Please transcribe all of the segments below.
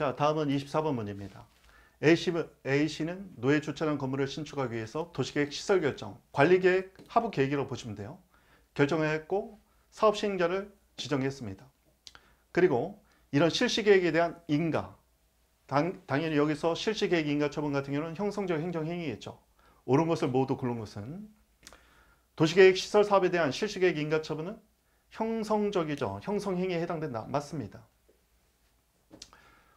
자, 다음은 24번 문제입니다. A씨, 는 노예 주차장 건물을 신축하기 위해서 도시계획 시설 결정, 관리계획, 하부계획이라고 보시면 돼요. 결정 했고 사업 시행자를 지정했습니다. 그리고 이런 실시계획에 대한 인가, 당, 연히 여기서 실시계획 인가 처분 같은 경우는 형성적 행정행위겠죠. 옳은 것을 모두 고른 것은 도시계획 시설 사업에 대한 실시계획 인가 처분은 형성적이죠. 형성행위에 해당된다. 맞습니다.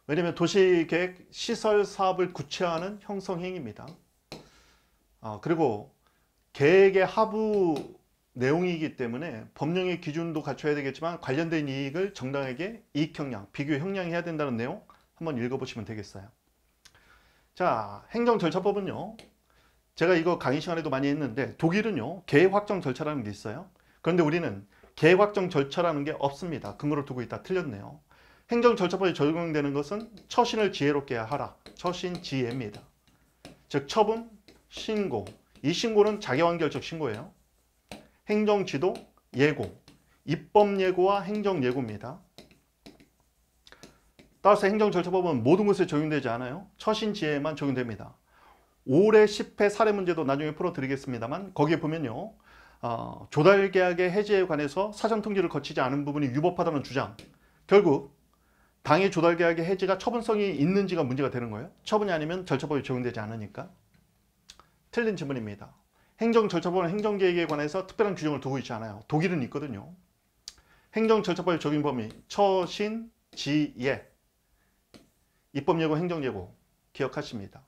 왜냐하면 도시계획 시설 사업을 구체화하는 형성행위입니다. 아, 그리고 계획의 하부 내용이기 때문에 법령의 기준도 갖춰야 되겠지만 관련된 이익을 정당하게 이익형량, 비교형량해야 된다는 내용 한번 읽어보시면 되겠어요. 자, 행정절차법은요. 제가 이거 강의 시간에도 많이 했는데 독일은요. 계획 확정 절차라는 게 있어요. 그런데 우리는 계획 확정 절차라는 게 없습니다. 근거를 두고 있다 틀렸네요. 행정 절차법에 적용되는 것은 처신을 지혜롭게 하라. 처신 지혜입니다. 즉 처분, 신고. 이 신고는 자기완결적 신고예요. 행정지도, 예고. 입법 예고와 행정 예고입니다. 따라서 행정 절차법은 모든 것에 적용되지 않아요. 처신 지혜에만 적용됩니다. 올해 10회 사례 문제도 나중에 풀어드리겠습니다만 거기에 보면요. 어, 조달계약의 해지에 관해서 사전 통지를 거치지 않은 부분이 위법하다는 주장 결국 당일 조달 계약의 해지가 처분성이 있는지가 문제가 되는 거예요. 처분이 아니면 절차법이 적용되지 않으니까. 틀린 질문입니다. 행정절차법은 행정계획에 관해서 특별한 규정을 두고 있지 않아요. 독일은 있거든요. 행정절차법의 적용 범위 처신, 지예, 입법예고, 행정예고 기억하십니다.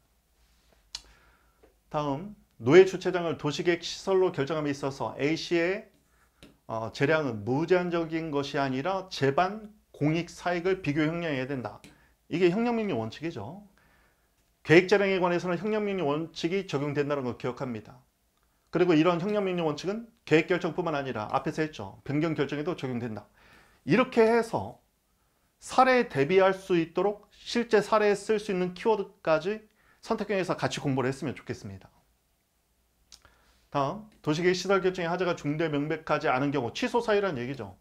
다음 노예 주체장을 도시객 시설로 결정함에 있어서 A씨의 어, 재량은 무제한적인 것이 아니라 재반 공익 사익을 비교 형량해야 된다. 이게 형량명령 원칙이죠. 계획자량에 관해서는 형량명령 원칙이 적용된다는 걸 기억합니다. 그리고 이런 형량명령 원칙은 계획결정뿐만 아니라 앞에서 했죠. 변경결정에도 적용된다. 이렇게 해서 사례에 대비할 수 있도록 실제 사례에 쓸 수 있는 키워드까지 선택형에서 같이 공부를 했으면 좋겠습니다. 다음, 도시계획 시설결정의 하자가 중대 명백하지 않은 경우 취소 사유란 얘기죠.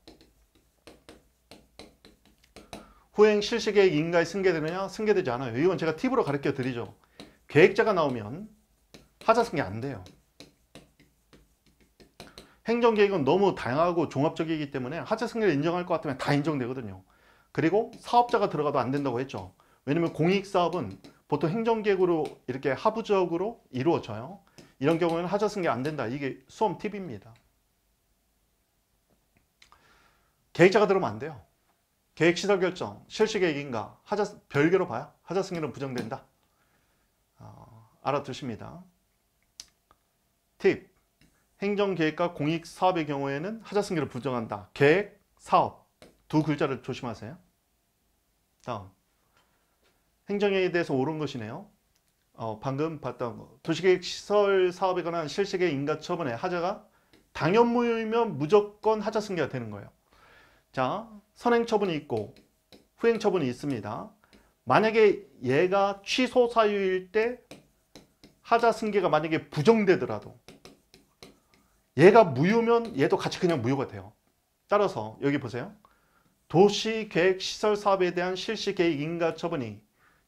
후행 실시계획 인가에 승계되느냐? 승계되지 않아요. 이건 제가 팁으로 가르쳐 드리죠. 계획자가 나오면 하자 승계 안 돼요. 행정계획은 너무 다양하고 종합적이기 때문에 하자 승계를 인정할 것 같으면 다 인정되거든요. 그리고 사업자가 들어가도 안 된다고 했죠. 왜냐면 공익사업은 보통 행정계획으로 이렇게 하부적으로 이루어져요. 이런 경우에는 하자 승계 안 된다. 이게 수험 팁입니다. 계획자가 들어오면 안 돼요. 계획 시설 결정, 실시 계획인가, 하자, 별개로 봐요. 하자 승인은 부정된다. 어, 알아두십니다. 팁. 행정계획과 공익사업의 경우에는 하자 승인을 부정한다. 계획, 사업 두 글자를 조심하세요. 다음. 행정에 대해서 옳은 것이네요. 어, 방금 봤던 거. 도시계획 시설 사업에 관한 실시계 획 인가 처분의 하자가 당연무효이면 무조건 하자 승계가 되는 거예요. 자, 선행 처분이 있고 후행 처분이 있습니다. 만약에 얘가 취소 사유일 때 하자 승계가 만약에 부정되더라도 얘가 무효면 얘도 같이 그냥 무효가 돼요. 따라서 여기 보세요. 도시계획시설사업에 대한 실시계획 인가처분이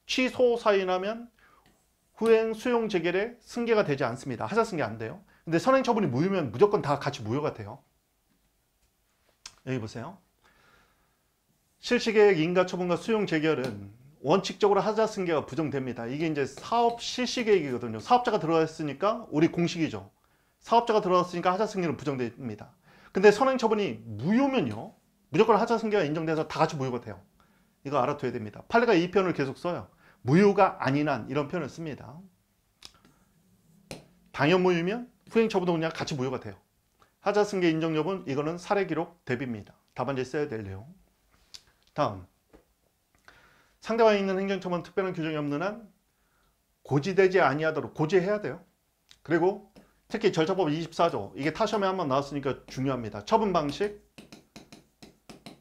취소 사유라면 후행 수용 재결에 승계가 되지 않습니다. 하자 승계 안 돼요. 근데 선행 처분이 무효면 무조건 다 같이 무효가 돼요. 여기 보세요. 실시계획 인가처분과 수용 재결은 원칙적으로 하자 승계가 부정됩니다. 이게 이제 사업 실시계획이거든요. 사업자가 들어왔으니까 우리 공식이죠. 사업자가 들어갔으니까 하자 승계는 부정됩니다. 근데 선행처분이 무효면요. 무조건 하자 승계가 인정돼서 다 같이 무효가 돼요. 이거 알아둬야 됩니다. 판례가 이 표현을 계속 써요. 무효가 아닌 한 이런 표현을 씁니다. 당연 무효면 후행처분 그냥 같이 무효가 돼요. 하자 승계 인정 여부는 이거는 사례 기록 대비입니다. 답안지 써야 될 내용. 다음 상대방이 있는 행정처분 특별한 규정이 없는 한 고지되지 아니하도록 고지해야 돼요. 그리고 특히 절차법 24조 이게 타시험에 한 번 나왔으니까 중요합니다. 처분 방식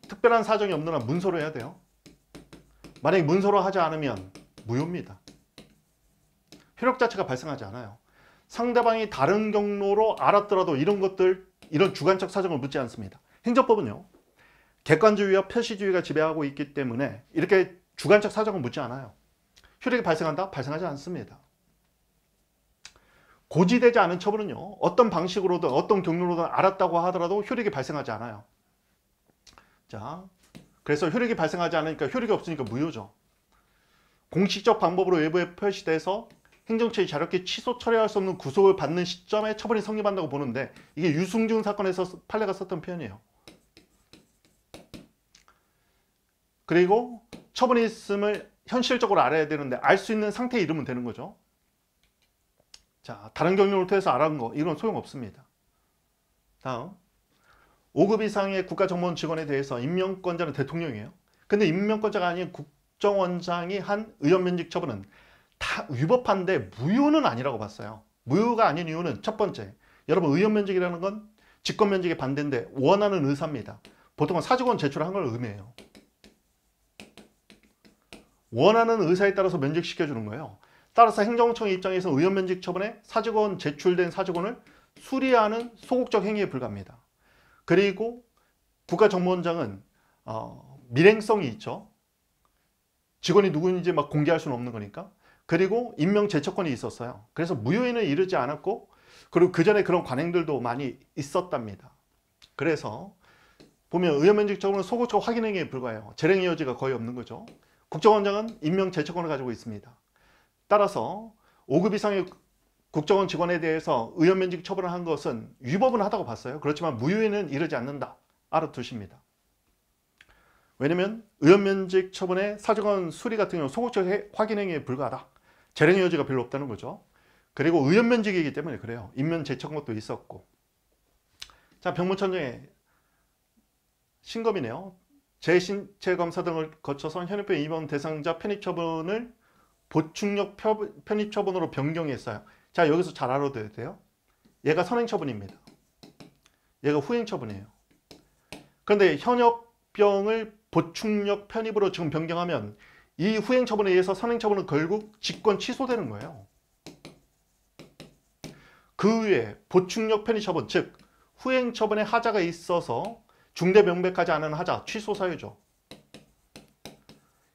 특별한 사정이 없는 한 문서로 해야 돼요. 만약 문서로 하지 않으면 무효입니다. 효력 자체가 발생하지 않아요. 상대방이 다른 경로로 알았더라도 이런 것들 이런 주관적 사정을 묻지 않습니다. 행정법은요. 객관주의와 표시주의가 지배하고 있기 때문에 이렇게 주관적 사정은 묻지 않아요. 효력이 발생한다? 발생하지 않습니다. 고지되지 않은 처분은요. 어떤 방식으로든 어떤 경로로든 알았다고 하더라도 효력이 발생하지 않아요. 자, 그래서 효력이 발생하지 않으니까 효력이 없으니까 무효죠. 공식적 방법으로 외부에 표시돼서 행정처의 자력히 취소 처리할 수 없는 구속을 받는 시점에 처벌이 성립한다고 보는데 이게 유승준 사건에서 판례가 썼던 표현이에요. 그리고 처분이 있음을 현실적으로 알아야 되는데 알 수 있는 상태 에이르면 되는 거죠. 자, 다른 경로를 통해서 알아본 거 이건 소용없습니다. 다음 5급 이상의 국가정보원 직원에 대해서 임명권자는 대통령이에요. 근데 임명권자가 아닌 국정원장이 한 의원면직 처분은 다 위법한데 무효는 아니라고 봤어요. 무효가 아닌 이유는 첫 번째 여러분 의원면직이라는 건 직권면직에 반대인데 원하는 의사입니다. 보통은 사직원 제출한 걸 의미해요. 원하는 의사에 따라서 면직시켜 주는 거예요. 따라서 행정청 입장에서 의원 면직 처분에 사직원 제출된 사직원을 수리하는 소극적 행위에 불과합니다. 그리고 국가정보원장은 어, 밀행성이 있죠. 직원이 누구인지 막 공개할 수는 없는 거니까. 그리고 임명 제척권이 있었어요. 그래서 무효인는 이르지 않았고 그리고 그 전에 그런 관행들도 많이 있었답니다. 그래서 보면 의원면직 처분은 소극적 확인 행위에 불과해요. 재량의 여지가 거의 없는 거죠. 국정원장은 임명 재척권을 가지고 있습니다. 따라서 5급 이상의 국정원 직원에 대해서 의원 면직 처벌을 한 것은 위법은 하다고 봤어요. 그렇지만 무효에는 이르지 않는다. 알아두십니다. 왜냐면 의원 면직 처분의 사정은 수리 같은 경우 소극적 확인 행위에 불과하다. 재량 여지가 별로 없다는 거죠. 그리고 의원 면직이기 때문에 그래요. 인면 제청 것도 있었고. 자, 병무천정의 신검이네요. 재신체 검사 등을 거쳐서 현역병 입원 대상자 편입 처분을 보충력 편입 처분으로 변경했어요. 자 여기서 잘 알아둬야 돼요. 얘가 선행 처분입니다. 얘가 후행 처분이에요. 그런데 현역병을 보충력 편입으로 지금 변경하면 이 후행 처분에 의해서 선행 처분은 결국 직권 취소되는 거예요. 그 외에 보충력 편입 처분 즉 후행 처분에 하자가 있어서 중대 명백하지 않은 하자 취소 사유죠.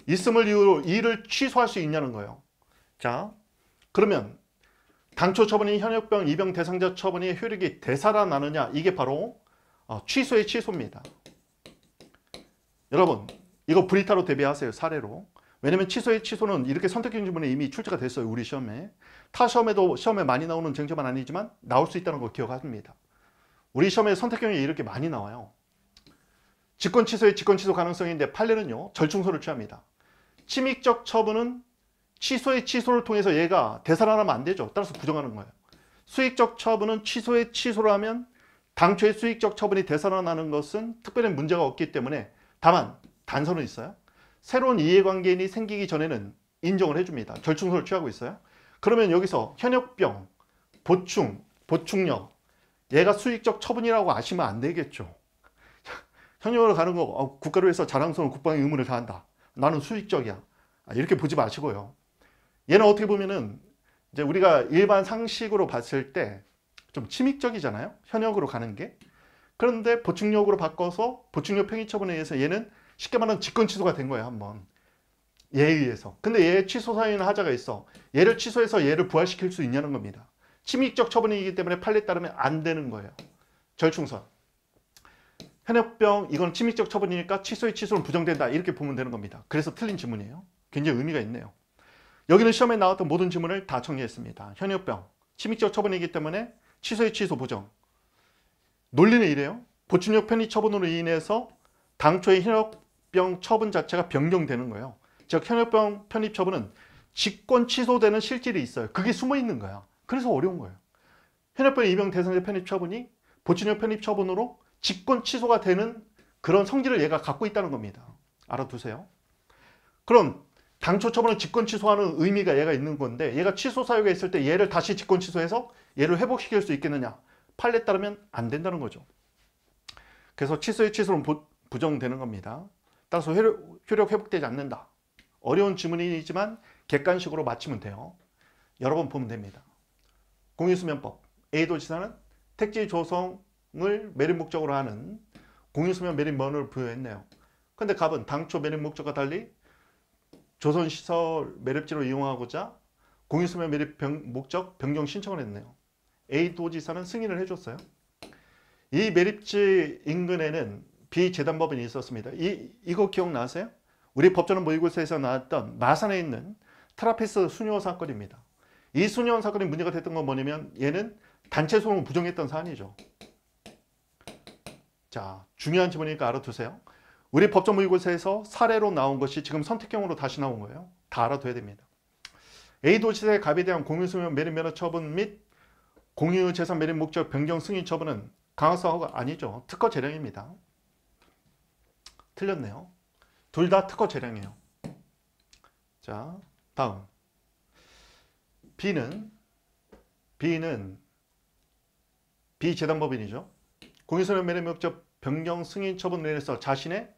있음을 이유로 일을 취소할 수 있냐는 거예요. 자, 그러면 당초 처분이 현역병, 입병 대상자 처분이 효력이 되살아나느냐 이게 바로 어, 취소의 취소입니다. 여러분 이거 브리타로 대비하세요. 사례로. 왜냐면 취소의 취소는 이렇게 선택형 지문에 이미 출제가 됐어요. 우리 시험에. 타 시험에도 시험에 많이 나오는 쟁점은 아니지만 나올 수 있다는 거기억하십니다 우리 시험에 선택형이 이렇게 많이 나와요. 직권 취소의 직권 취소 가능성인데 판례는요 절충서를 취합니다. 침익적 처분은 취소의 취소를 통해서 얘가 대살아나면안 되죠. 따라서 부정하는 거예요. 수익적 처분은 취소의 취소를 하면 당초의 수익적 처분이 대살아나는 것은 특별히 문제가 없기 때문에 다만 단서는 있어요. 새로운 이해관계인이 생기기 전에는 인정을 해줍니다. 절충서를 취하고 있어요. 그러면 여기서 현역병, 보충, 보충력 얘가 수익적 처분이라고 아시면 안 되겠죠. 현역으로 가는 거 어, 국가로 해서 자랑스러운 국방의 의무를 다한다. 나는 수익적이야. 아, 이렇게 보지 마시고요. 얘는 어떻게 보면은 이제 우리가 일반 상식으로 봤을 때 좀 침입적이잖아요. 현역으로 가는 게. 그런데 보충력으로 바꿔서 보충력 평의 처분에 의해서 얘는 쉽게 말하면 직권 취소가 된 거예요. 한번. 얘에 의해서. 근데 얘 취소 사유는 하자가 있어. 얘를 취소해서 얘를 부활시킬 수 있냐는 겁니다. 침입적 처분이기 때문에 판례 따르면 안 되는 거예요. 절충선. 현역병 이건 침입적 처분이니까 취소의 취소는 부정된다 이렇게 보면 되는 겁니다. 그래서 틀린 지문이에요. 굉장히 의미가 있네요. 여기는 시험에 나왔던 모든 지문을 다 정리했습니다. 현역병, 침입적 처분이기 때문에 취소의 취소 부정. 논리는 이래요. 보충력 편의 처분으로 인해서 당초의 현역병 처분 자체가 변경되는 거예요. 즉 현역병 편입 처분은 직권 취소되는 실질이 있어요. 그게 숨어 있는 거야. 그래서 어려운 거예요. 현역병 이영 대상자 편입 처분이 보충력 편입 처분으로 직권 취소가 되는 그런 성질을 얘가 갖고 있다는 겁니다. 알아두세요. 그럼 당초 처분을 직권 취소하는 의미가 얘가 있는 건데 얘가 취소 사유가 있을 때 얘를 다시 직권 취소해서 얘를 회복시킬 수 있겠느냐. 판례 따르면 안 된다는 거죠. 그래서 취소의 취소는 부정되는 겁니다. 따라서 효력 회복되지 않는다. 어려운 지문이지만 객관식으로 맞히면 돼요. 여러 번 보면 됩니다. 공유수면법 A도지사는 택지 조성 을 매립 목적으로 하는 공유수면 매립 면를 부여했네요. 근데 갑은 당초 매립 목적과 달리 조선시설 매립지로 이용하고자 공유수면 매립 병, 목적 변경 신청을 했네요. A 도지사는 승인을 해줬어요. 이 매립지 인근에는 비재단법인이 있었습니다. 이, 이거 기억나세요? 우리 법조는 모의고사에서 나왔던 마산에 있는 트라페스 수녀 사건입니다. 이 수녀원 사건이 문제가 됐던 건 뭐냐면 얘는 단체 소송을 부정했던 사안이죠. 자, 중요한 질문이니까 알아두세요. 우리 법정모의고사에서 사례로 나온 것이 지금 선택형으로 다시 나온 거예요. 다 알아둬야 됩니다. A도시세 갑에 대한 공유소명 매립 면허 처분 및 공유재산 매립 목적 변경 승인 처분은 강화사항 아니죠. 특허 재량입니다. 틀렸네요. 둘 다 특허 재량이에요. 자, 다음. B는 B는 비재단법인이죠. 공인선명 매매업적 변경 승인 처분 내려서 자신의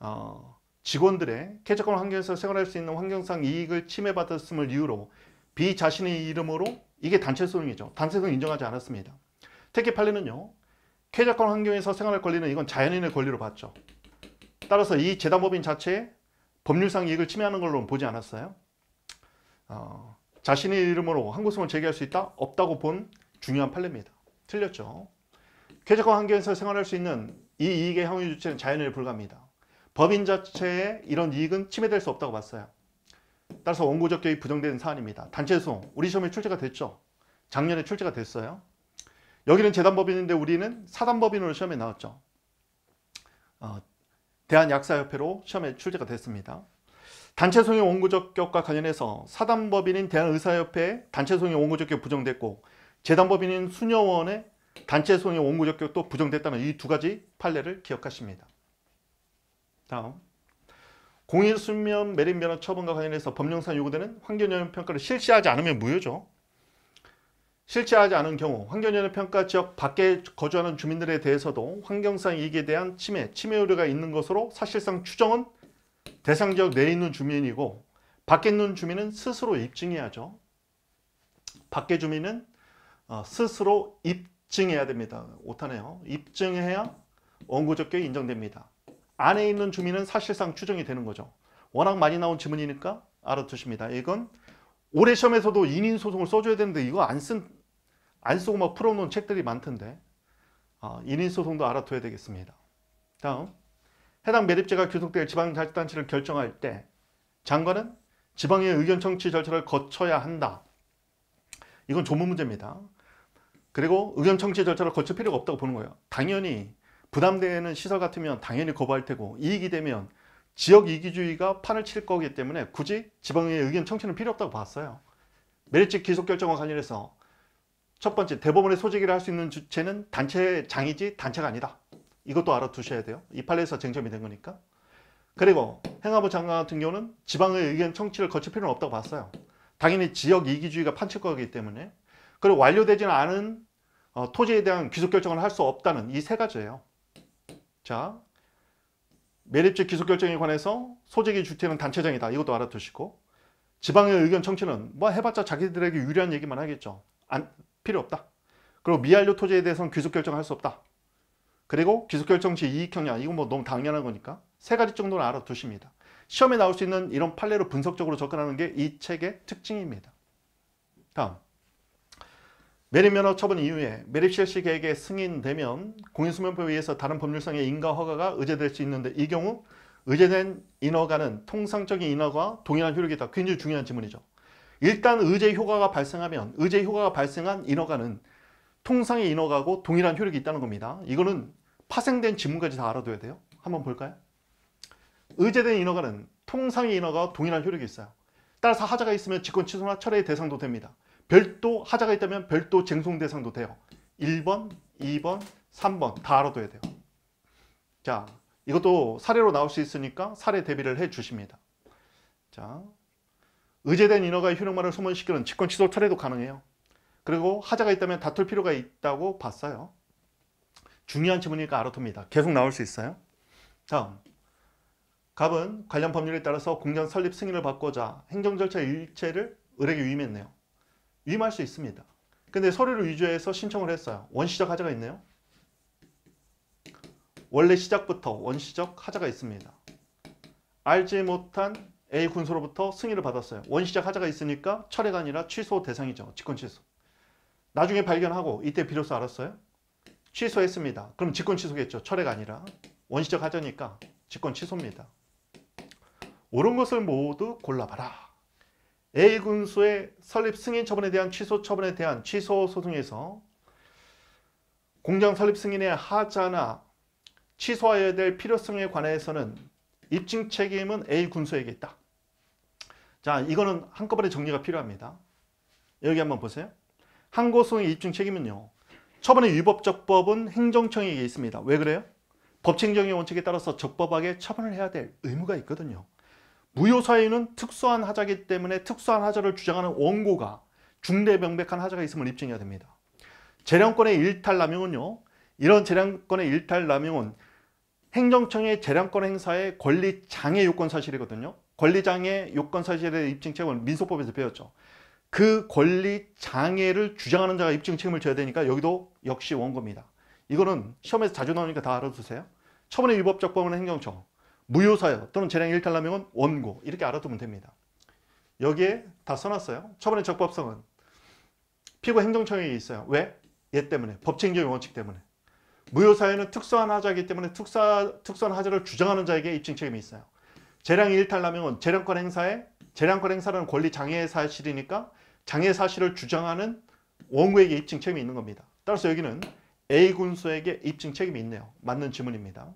어, 직원들의 쾌적한 환경에서 생활할 수 있는 환경상 이익을 침해받았음을 이유로 비 자신의 이름으로 이게 단체소송이죠. 단체소송 인정하지 않았습니다. 특히 판례는요. 쾌적한 환경에서 생활할 권리는 이건 자연인의 권리로 봤죠. 따라서 이 재단법인 자체에 법률상 이익을 침해하는 걸로는 보지 않았어요. 어, 자신의 이름으로 한국소송을 제기할 수 있다? 없다고 본 중요한 판례입니다. 틀렸죠. 쾌적한 환경에서 생활할 수 있는 이 이익의 향유 주체는 자연에 불과합니다. 법인 자체에 이런 이익은 침해될 수 없다고 봤어요. 따라서 원고적 개입 부정되 사안입니다. 단체소 우리 시험에 출제가 됐죠. 작년에 출제가 됐어요. 여기는 재단법인인데 우리는 사단법인으로 시험에 나왔죠. 어, 대한약사협회로 시험에 출제가 됐습니다. 단체송의 원고적격과 관련해서 사단법인인 대한의사협회 단체송의 원고적격 부정됐고 재단법인인 수녀원의 단체 손해 원고적격도 부정됐다는 이 두 가지 판례를 기억하십니다. 다음 공인수면 매립면허 처분과 관련해서 법령상 요구되는 환경영향평가를 실시하지 않으면 무효죠. 실시하지 않은 경우 환경영향평가 지역 밖에 거주하는 주민들에 대해서도 환경상 이익에 대한 침해, 침해 우려가 있는 것으로 사실상 추정은 대상 지역 내에 있는 주민이고 밖에 있는 주민은 스스로 입증해야죠. 밖에 주민은 어, 스스로 입 입증해야 됩니다. 옳다네요. 입증해야 원고적격이 인정됩니다. 안에 있는 주민은 사실상 추정이 되는 거죠. 워낙 많이 나온 지문이니까 알아두십니다. 이건 올해 시험에서도 인인소송을 써줘야 되는데 이거 안 쓴, 안 쓰고 막 풀어놓은 책들이 많던데 아, 인인소송도 알아둬야 되겠습니다. 다음, 해당 매립지가 규속될 지방자치단체를 결정할 때 장관은 지방의 의견 청취 절차를 거쳐야 한다. 이건 조문 문제입니다. 그리고 의견 청취 절차를 거칠 필요가 없다고 보는 거예요. 당연히 부담되는 시설 같으면 당연히 거부할 테고 이익이 되면 지역 이기주의가 판을 칠 거기 때문에 굳이 지방의 의견 청취는 필요 없다고 봤어요. 메리츠 기속결정과 관련해서 첫 번째 대법원의 소재기를 할 수 있는 주체는 단체 장이지 단체가 아니다. 이것도 알아두셔야 돼요. 이 판례에서 쟁점이 된 거니까. 그리고 행안부 장관 같은 경우는 지방의 의견 청취를 거칠 필요는 없다고 봤어요. 당연히 지역 이기주의가 판칠 거기 때문에 그리고 완료되지는 않은 어, 토지에 대한 귀속 결정을할 수 없다는 이 세 가지예요. 자, 매립지 귀속 결정에 관해서 소재기 주체는 단체장이다. 이것도 알아두시고 지방의 의견 청취는 뭐 해봤자 자기들에게 유리한 얘기만 하겠죠. 안, 필요 없다. 그리고 미완료 토지에 대해서는 귀속 결정할수 없다. 그리고 귀속 결정시 이익형량 이건 뭐 너무 당연한 거니까 세 가지 정도는 알아두십니다. 시험에 나올 수 있는 이런 판례로 분석적으로 접근하는 게 이 책의 특징입니다. 다음 매립면허 처분 이후에 매립 실시 계획에 승인되면 공인수면법에 의해서 다른 법률상의 인가 허가가 의제될 수 있는데 이 경우 의제된 인허가는 통상적인 인허가와 동일한 효력이다. 굉장히 중요한 지문이죠. 일단 의제 효과가 발생하면 의제 효과가 발생한 인허가는 통상의 인허가고 동일한 효력이 있다는 겁니다. 이거는 파생된 지문까지 다 알아둬야 돼요. 한번 볼까요? 의제된 인허가는 통상의 인허가와 동일한 효력이 있어요. 따라서 하자가 있으면 직권 취소나 철회의 대상도 됩니다. 별도 하자가 있다면 별도 쟁송 대상도 돼요. 1번, 2번, 3번 다 알아둬야 돼요. 자, 이것도 사례로 나올 수 있으니까 사례 대비를 해 주십니다. 자, 의제된 인허가의 효력만을 소멸시키는 직권 취소 철회도 가능해요. 그리고 하자가 있다면 다툴 필요가 있다고 봤어요. 중요한 질문이니까 알아둡니다. 계속 나올 수 있어요. 다음. 갑은 관련 법률에 따라서 공장 설립 승인을 받고자 행정 절차 일체를 의뢰에 위임했네요. 위임할 수 있습니다. 근데 서류를 위조해서 신청을 했어요. 원시적 하자가 있네요. 원래 시작부터 원시적 하자가 있습니다. 알지 못한 A 군소로부터 승인을 받았어요. 원시적 하자가 있으니까 철회가 아니라 취소 대상이죠. 직권 취소. 나중에 발견하고 이때 비로소 알았어요. 취소했습니다. 그럼 직권 취소겠죠. 철회가 아니라. 원시적 하자니까 직권 취소입니다. 옳은 것을 모두 골라봐라. A 군수의 설립 승인 처분에 대한 취소 처분에 대한 취소 소송에서 공장 설립 승인의 하자나 취소하여야 될 필요성에 관해서는 입증 책임은 A 군수에게 있다. 자, 이거는 한꺼번에 정리가 필요합니다. 여기 한번 보세요. 항고소송의 입증 책임은요. 처분의 위법적 법은 행정청에게 있습니다. 왜 그래요? 법칙정의 원칙에 따라서 적법하게 처분을 해야 될 의무가 있거든요. 무효사유는 특수한 하자기 때문에 특수한 하자를 주장하는 원고가 중대명백한 하자가 있음을 입증해야 됩니다. 재량권의 일탈남용은요. 이런 재량권의 일탈남용은 행정청의 재량권 행사의 권리장애 요건 사실이거든요. 권리장애 요건 사실의 입증 책임은 민소법에서 배웠죠. 그 권리장애를 주장하는 자가 입증 책임을 져야 되니까 여기도 역시 원고입니다. 이거는 시험에서 자주 나오니까 다 알아두세요. 처분의 위법적 범은 행정청, 무효사유 또는 재량이 일탈남용은 원고 이렇게 알아두면 됩니다. 여기에 다 써놨어요. 처분의 적법성은 피고 행정청에 있어요. 왜? 얘 때문에. 법치행정 원칙 때문에. 무효사유는 특수한 하자이기 때문에 특사, 특수한 하자를 주장하는 자에게 입증 책임이 있어요. 재량 일탈남용은 재량권 행사에 재량권 행사라는 권리 장애의 사실이니까 장애 사실을 주장하는 원고에게 입증 책임이 있는 겁니다. 따라서 여기는 A군수에게 입증 책임이 있네요. 맞는 지문입니다.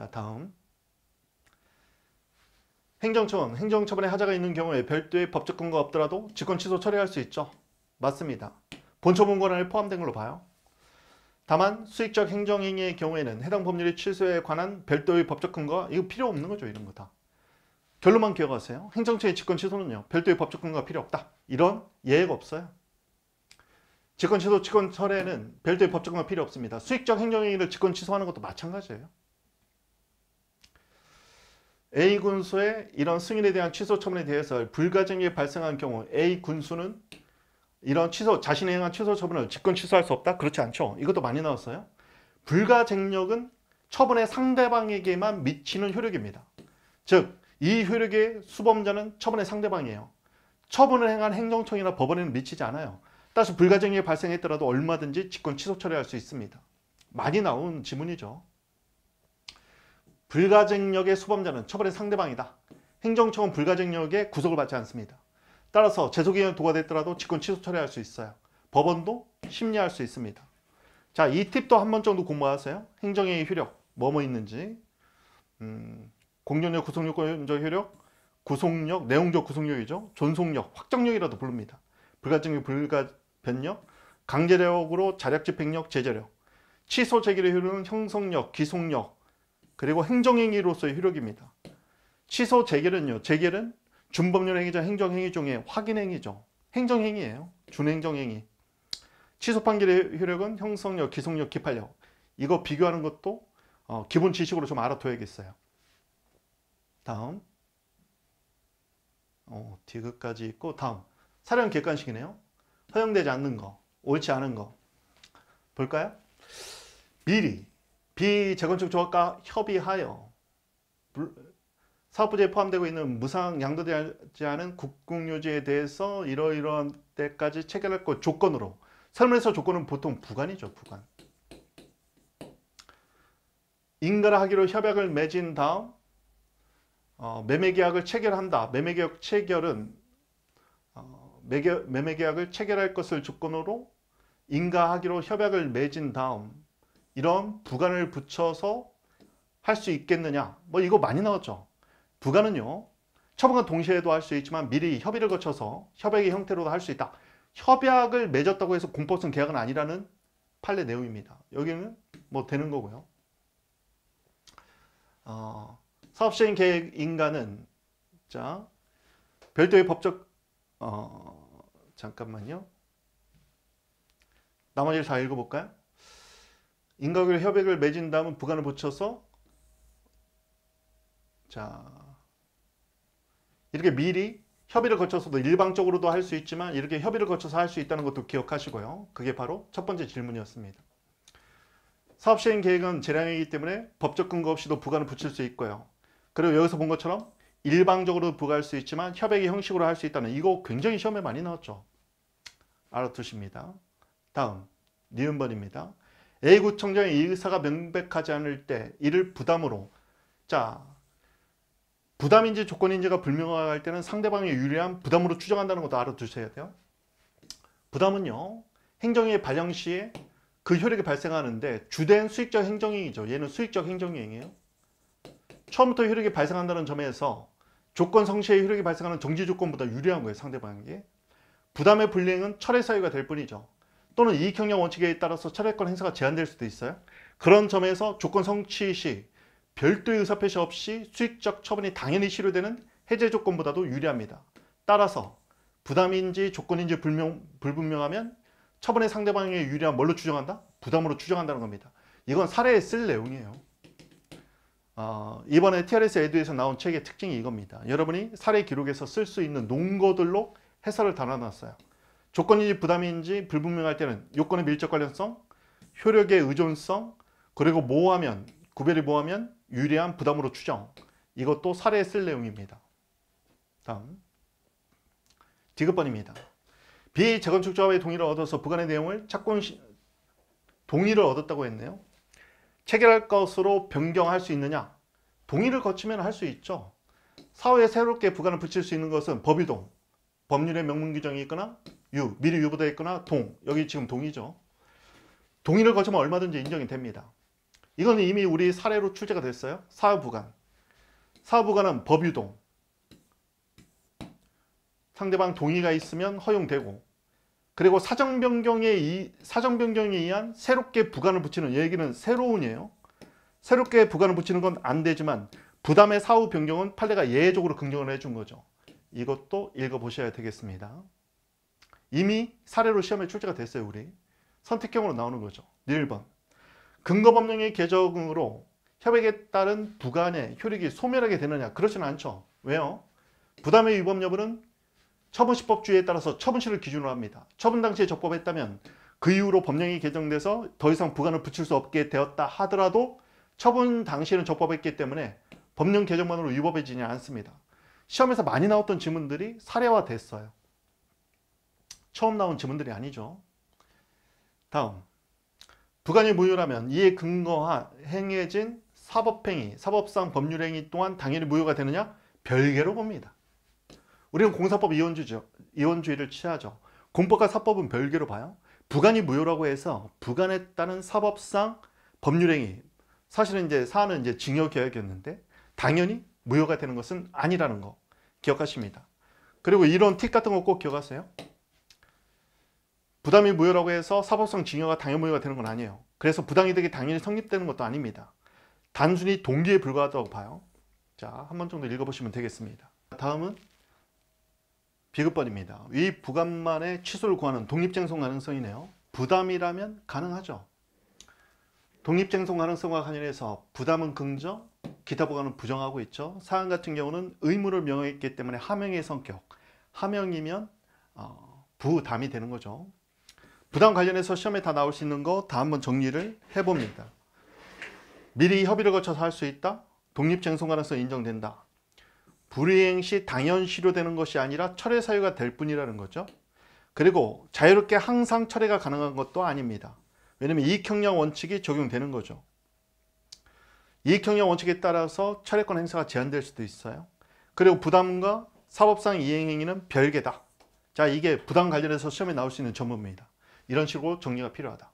자, 다음. 행정처분, 행정처분에 하자가 있는 경우에 별도의 법적 근거가 없더라도 직권 취소 처리할 수 있죠. 맞습니다. 본처분 권한에 포함된 걸로 봐요. 다만 수익적 행정행위의 경우에는 해당 법률의 취소에 관한 별도의 법적 근거 이거 필요 없는 거죠. 이런 거 다. 결론만 기억하세요. 행정처의 직권 취소는요. 별도의 법적 근거가 필요 없다. 이런 예외가 없어요. 직권 취소, 직권 철회는 별도의 법적 근거가 필요 없습니다. 수익적 행정행위를 직권 취소하는 것도 마찬가지예요. A 군수의 이런 승인에 대한 취소 처분에 대해서 불가증이 발생한 경우 A 군수는 이런 취소 자신에 행한 취소 처분을 직권 취소할 수 없다? 그렇지 않죠. 이것도 많이 나왔어요. 불가쟁력은 처분의 상대방에게만 미치는 효력입니다. 즉, 이 효력의 수범자는 처분의 상대방이에요. 처분을 행한 행정청이나 법원에는 미치지 않아요. 따라서 불가증이 발생했더라도 얼마든지 직권 취소 처리할 수 있습니다. 많이 나온 지문이죠. 불가증력의 수범자는 처벌의 상대방이다. 행정처분 불가증력의 구속을 받지 않습니다. 따라서 재소기한이 도과됐더라도 직권 취소 처리할 수 있어요. 법원도 심리할 수 있습니다. 자, 이 팁도 한 번 정도 공부하세요. 행정의 효력, 뭐뭐 있는지, 음, 공정력, 구속요건적 효력, 구속력, 내용적 구속력이죠. 존속력, 확정력이라도 부릅니다. 불가증력, 불가변력, 강제력으로 자력집행력, 제재력, 취소 제기의 효력은 형성력, 기속력, 그리고 행정행위로서의 효력입니다. 취소 재결은요. 재결은 준법률 행위자 행정행위 중에 확인 행위죠. 행정행위예요. 준행정행위. 취소 판결의 효력은 형성력, 기속력, 기판력. 이거 비교하는 것도 어, 기본 지식으로 좀 알아둬야겠어요. 다음. 어, 디귿까지 있고 다음. 사령 객관식이네요. 허용되지 않는 거, 옳지 않은 거. 볼까요? 미리 비재건축 조합과 협의하여 사업부지에 포함되고 있는 무상 양도되지 않은 국공유지에 대해서 이러이러한 때까지 체결할 것 조건으로 설문에서 조건은 보통 부관이죠 부관 인가를 하기로 협약을 맺은 다음 어, 매매계약을 체결한다 매매계약 체결은 어, 매매, 매매계약을 체결할 것을 조건으로 인가하기로 협약을 맺은 다음 이런 부관을 붙여서 할 수 있겠느냐 뭐 이거 많이 나왔죠 부간은요 처분과 동시에도 할 수 있지만 미리 협의를 거쳐서 협약의 형태로도 할 수 있다 협약을 맺었다고 해서 공포성 계약은 아니라는 판례 내용입니다 여기는 뭐 되는 거고요 어, 사업시행 계획 인가는 자 별도의 법적 어, 잠깐만요 나머지를 다 읽어볼까요? 인과관계 협약을 맺은 다음은 부관을 붙여서 자 이렇게 미리 협의를 거쳐서도 일방적으로도 할 수 있지만 이렇게 협의를 거쳐서 할 수 있다는 것도 기억하시고요. 그게 바로 첫 번째 질문이었습니다. 사업시행 계획은 재량이기 때문에 법적 근거 없이도 부간을 붙일 수 있고요. 그리고 여기서 본 것처럼 일방적으로 부과할 수 있지만 협약의 형식으로 할 수 있다는 이거 굉장히 시험에 많이 나왔죠. 알아두십니다. 다음, 니은번입니다. A구청장이 이 의사가 명백하지 않을 때 이를 부담으로 자 부담인지 조건인지가 불명확할 때는 상대방에 유리한 부담으로 추정한다는 것도 알아두셔야 돼요. 부담은요. 행정의 발령 시에 그 효력이 발생하는데 주된 수익적 행정행위죠. 얘는 수익적 행정행위예요. 처음부터 효력이 발생한다는 점에서 조건 성시의 효력이 발생하는 정지 조건보다 유리한 거예요. 상대방에게. 부담의 불이행은 철회 사유가 될 뿐이죠. 또는 이익형량 원칙에 따라서 철회권 행사가 제한될 수도 있어요. 그런 점에서 조건 성취 시 별도의 의사표시 없이 수익적 처분이 당연히 실효되는 해제 조건보다도 유리합니다. 따라서 부담인지 조건인지 불명, 불분명하면 처분의 상대방에게 유리한 뭘로 추정한다? 부담으로 추정한다는 겁니다. 이건 사례에 쓸 내용이에요. 어, 이번에 TRS 에듀에서 나온 책의 특징이 이겁니다. 여러분이 사례 기록에서 쓸 수 있는 논거들로 해설을 달아놨어요. 조건인지 부담인지 불분명할 때는 요건의 밀접 관련성, 효력의 의존성, 그리고 모호하면, 구별이 모호하면 유리한 부담으로 추정. 이것도 사례에 쓸 내용입니다. 다음. 디귿번입니다. 비재건축 조합의 동의를 얻어서 부간의 내용을 착공 시, 동의를 얻었다고 했네요. 체결할 것으로 변경할 수 있느냐? 동의를 거치면 할 수 있죠. 사후에 새롭게 부간을 붙일 수 있는 것은 법유동, 법률의 명문 규정이 있거나 유, 미리 유보되어 있거나 동, 여기 지금 동이죠. 동의를 거치면 얼마든지 인정이 됩니다. 이건 이미 우리 사례로 출제가 됐어요. 사부간. 사부간은 법유동. 상대방 동의가 있으면 허용되고 그리고 사정변경에 이, 사정변경에 의한 새롭게 부관을 붙이는 얘기는 새로운이에요. 새롭게 부관을 붙이는 건 안 되지만 부담의 사후 변경은 판례가 예외적으로 긍정을 해 준 거죠. 이것도 읽어보셔야 되겠습니다. 이미 사례로 시험에 출제가 됐어요 우리 선택형으로 나오는 거죠 1번 근거법령의 개정으로 협약에 따른 부간의 효력이 소멸하게 되느냐 그렇지는 않죠 왜요? 부담의 위법 여부는 처분시법주의에 따라서 처분시를 기준으로 합니다 처분 당시에 적법했다면 그 이후로 법령이 개정돼서 더 이상 부간을 붙일 수 없게 되었다 하더라도 처분 당시에는 적법했기 때문에 법령 개정만으로 위법해지지 않습니다 시험에서 많이 나왔던 질문들이 사례화 됐어요 처음 나온 지문들이 아니죠. 다음 부관이 무효라면 이에 근거한 행해진 사법행위, 사법상 법률행위 또한 당연히 무효가 되느냐? 별개로 봅니다. 우리는 공사법 이원주의죠. 이원주의를 취하죠. 공법과 사법은 별개로 봐요. 부관이 무효라고 해서 부관에 따른 사법상 법률행위 사실은 이제 사안은 이제 징역이었는데 당연히 무효가 되는 것은 아니라는 거 기억하십니다. 그리고 이런 팁 같은 거 꼭 기억하세요. 부담이 무효라고 해서 사법상 징역가 당연 무효가 되는 건 아니에요. 그래서 부당이득이 당연히 성립되는 것도 아닙니다. 단순히 동기에 불과하다고 봐요. 자, 한 번 정도 읽어보시면 되겠습니다. 다음은 비급번입니다. 위 부감만의 취소를 구하는 독립쟁송 가능성이네요. 부담이라면 가능하죠. 독립쟁송 가능성과 관련해서 부담은 긍정, 기타 부감은 부정하고 있죠. 사안 같은 경우는 의무를 명했기 때문에 하명의 성격, 하명이면 어, 부담이 되는 거죠. 부담 관련해서 시험에 다 나올 수 있는 거 다 한번 정리를 해봅니다. 미리 협의를 거쳐서 할 수 있다. 독립쟁송 가능서 인정된다. 불이행 시 당연 시료되는 것이 아니라 철회 사유가 될 뿐이라는 거죠. 그리고 자유롭게 항상 철회가 가능한 것도 아닙니다. 왜냐하면 이익형량 원칙이 적용되는 거죠. 이익형량 원칙에 따라서 철회권 행사가 제한될 수도 있어요. 그리고 부담과 사법상 이행 행위는 별개다. 자 이게 부담 관련해서 시험에 나올 수 있는 전부입니다. 이런 식으로 정리가 필요하다.